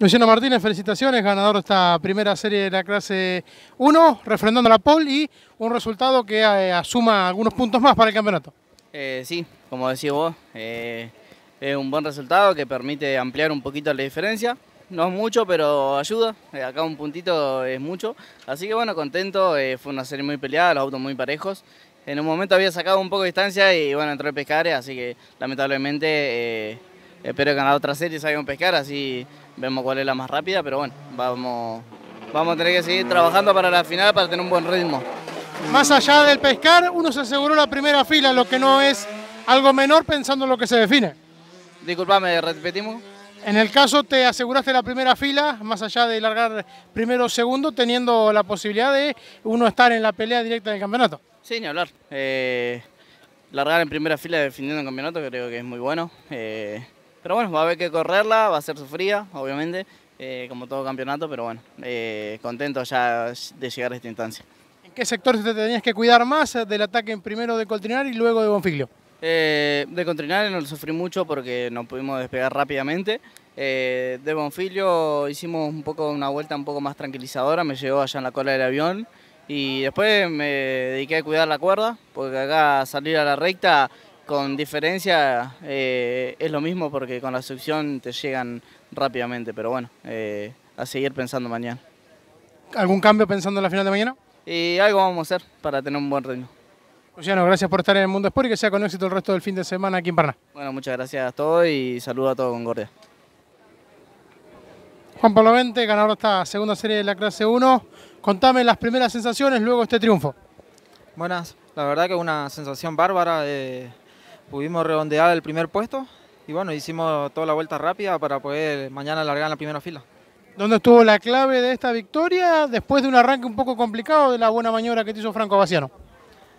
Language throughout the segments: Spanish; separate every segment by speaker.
Speaker 1: Luciano Martínez, felicitaciones, ganador de esta primera serie de la clase 1, refrendando la pole y un resultado que eh, asuma algunos puntos más para el campeonato.
Speaker 2: Eh, sí, como decís vos, eh, es un buen resultado que permite ampliar un poquito la diferencia. No es mucho, pero ayuda. Acá un puntito es mucho. Así que bueno, contento. fue una serie muy peleada, los autos muy parejos. En un momento había sacado un poco de distancia y bueno, entró el pescare, así que lamentablemente espero ganar otra serie, sabemos pescar, así vemos cuál es la más rápida, pero bueno, vamos, vamos a tener que seguir trabajando para la final para tener un buen ritmo.
Speaker 1: Más allá del pescar, uno se aseguró la primera fila, lo que no es algo menor pensando en lo que se define.
Speaker 2: Disculpame, repetimos.
Speaker 1: En el caso te aseguraste la primera fila, más allá de largar primero o segundo, teniendo la posibilidad de uno estar en la pelea directa del campeonato.
Speaker 2: Sí, ni hablar. Eh, largar en primera fila definiendo el campeonato creo que es muy bueno. Eh, pero bueno, va a haber que correrla, va a ser sufrida, obviamente, eh, como todo campeonato, pero bueno, eh, contento ya de llegar a esta instancia.
Speaker 1: ¿En qué sector te tenías que cuidar más eh, del ataque primero de Coltrinar y luego de Bonfilio?
Speaker 2: de Coltrinar no lo sufrí mucho porque nos pudimos despegar rápidamente. de Bonfilio hicimos un poco una vuelta un poco más tranquilizadora, me llegó allá en la cola del avión y después me dediqué a cuidar la cuerda, porque acá salir a la recta con diferencia eh, es lo mismo porque con la succión te llegan rápidamente, pero bueno, eh, a seguir pensando mañana.
Speaker 1: ¿Algún cambio pensando en la final de mañana?
Speaker 2: Y algo vamos a hacer para tener un buen ritmo.
Speaker 1: Luciano, gracias por estar en el Mundo Sport y que sea con éxito el resto del fin de semana aquí en Parna. Bueno, muchas gracias a todos y saludo a todos con Gordia. Juan Pablo Vente, ganador de esta segunda serie de la clase 1. Contame las primeras sensaciones luego este triunfo.
Speaker 3: Buenas, la verdad que una sensación bárbara pudimos redondear el primer puesto y bueno, hicimos toda la vuelta rápida para poder mañana largar en la primera
Speaker 1: fila. ¿Dónde estuvo la clave de esta victoria después de un arranque un poco complicado de la buena maniobra que te hizo Franco Abaciano?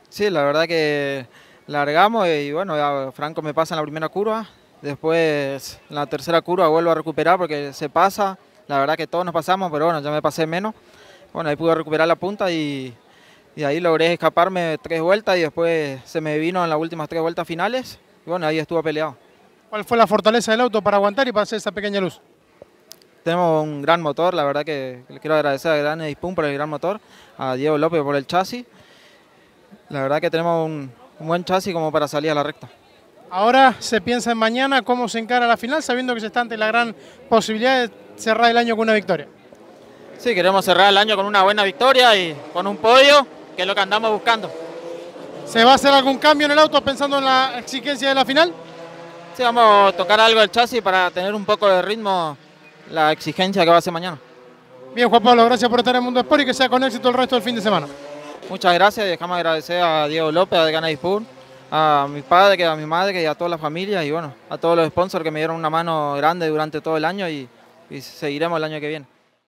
Speaker 3: Sí, la verdad que largamos y bueno, Franco me pasa en la primera curva, después en la tercera curva vuelvo a recuperar porque se pasa, la verdad que todos nos pasamos, pero bueno, ya me pasé menos. Bueno, ahí pude recuperar la punta y y ahí logré escaparme tres vueltas y después se me vino en las últimas tres vueltas finales. Y bueno, ahí estuvo peleado. ¿Cuál
Speaker 1: fue la fortaleza del auto para aguantar y para hacer esa pequeña luz?
Speaker 3: Tenemos un gran motor, la verdad que le quiero agradecer a Gran Pum por el gran motor, a Diego López por el chasis. La verdad que tenemos un, un buen chasis como para salir a la recta.
Speaker 1: Ahora se piensa en mañana cómo se encara la final, sabiendo que se está ante la gran posibilidad de cerrar el año con una victoria.
Speaker 3: Sí, queremos cerrar el año con una buena victoria y con un podio que es lo que andamos buscando.
Speaker 1: ¿Se va a hacer algún cambio en el auto pensando en la
Speaker 3: exigencia de la final? Sí, vamos a tocar algo el chasis para tener un poco de ritmo la exigencia que va a ser mañana. Bien, Juan Pablo, gracias por estar en Mundo Sport y que sea con éxito el resto del fin de semana. Muchas gracias y dejamos agradecer a Diego López, a Gana a mis padres, a mi madre y a toda la familia y bueno, a todos los sponsors que me dieron una mano grande durante todo el año y seguiremos el año que viene.